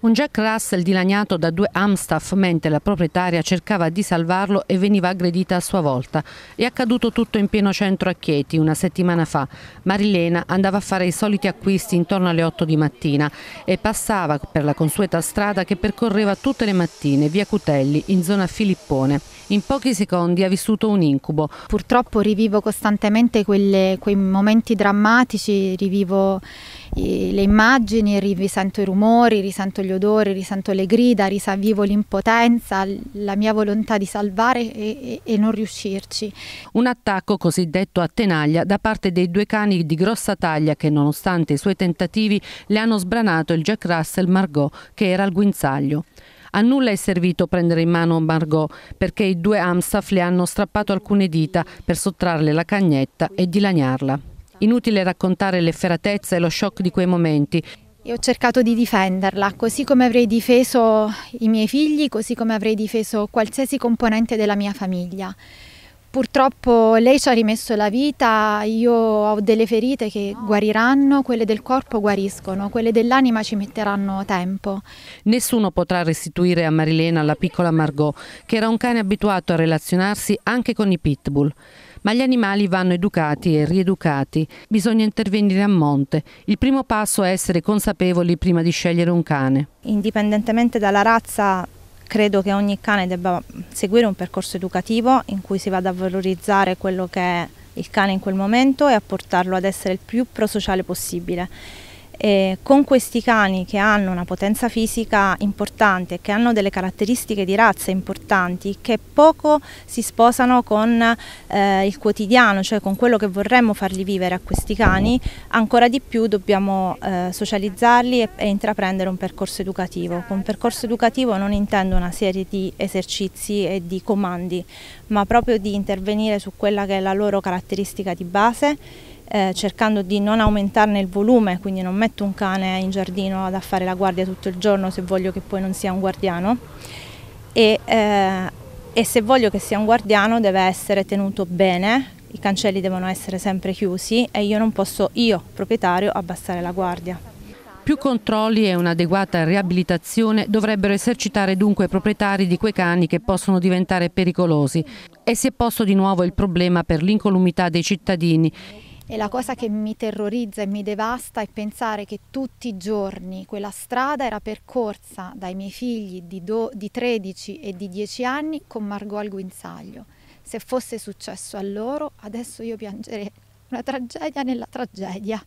Un Jack Russell dilaniato da due Amstaff mentre la proprietaria cercava di salvarlo e veniva aggredita a sua volta. È accaduto tutto in pieno centro a Chieti una settimana fa. Marilena andava a fare i soliti acquisti intorno alle 8 di mattina e passava per la consueta strada che percorreva tutte le mattine via Cutelli in zona Filippone. In pochi secondi ha vissuto un incubo. Purtroppo rivivo costantemente quelle, quei momenti drammatici, rivivo le immagini, risento i rumori, risento gli odori, risento le grida, risavivo l'impotenza, la mia volontà di salvare e, e, non riuscirci. Un attacco cosiddetto a tenaglia da parte dei due cani di grossa taglia che nonostante i suoi tentativi le hanno sbranato il Jack Russell Margot che era al guinzaglio. A nulla è servito prendere in mano Margot perché i due Amstaff le hanno strappato alcune dita per sottrarle la cagnetta e dilaniarla. Inutile raccontare l'efferatezza e lo shock di quei momenti. E ho cercato di difenderla, così come avrei difeso i miei figli, così come avrei difeso qualsiasi componente della mia famiglia. Purtroppo lei ci ha rimesso la vita, io ho delle ferite che guariranno, quelle del corpo guariscono, quelle dell'anima ci metteranno tempo. Nessuno potrà restituire a Marilena la piccola Margot, che era un cane abituato a relazionarsi anche con i pitbull. Ma gli animali vanno educati e rieducati. Bisogna intervenire a monte. Il primo passo è essere consapevoli prima di scegliere un cane. Indipendentemente dalla razza, credo che ogni cane debba seguire un percorso educativo in cui si vada a valorizzare quello che è il cane in quel momento e a portarlo ad essere il più prosociale possibile eh, con questi cani che hanno una potenza fisica importante, che hanno delle caratteristiche di razza importanti, che poco si sposano con eh, il quotidiano, cioè con quello che vorremmo fargli vivere a questi cani, ancora di più dobbiamo eh, socializzarli e, e, intraprendere un percorso educativo. Con percorso educativo non intendo una serie di esercizi e di comandi, ma proprio di intervenire su quella che è la loro caratteristica di base eh, cercando di non aumentarne il volume, quindi non metto un cane in giardino ad affare la guardia tutto il giorno se voglio che poi non sia un guardiano. E, eh, e se voglio che sia un guardiano deve essere tenuto bene, i cancelli devono essere sempre chiusi e io non posso, io proprietario, abbassare la guardia. Più controlli e un'adeguata riabilitazione dovrebbero esercitare dunque i proprietari di quei cani che possono diventare pericolosi e si è posto di nuovo il problema per l'incolumità dei cittadini e la cosa che mi terrorizza e mi devasta è pensare che tutti i giorni quella strada era percorsa dai miei figli di, do, di 13 e di 10 anni con Margot al guinzaglio. Se fosse successo a loro, adesso io piangerei una tragedia nella tragedia.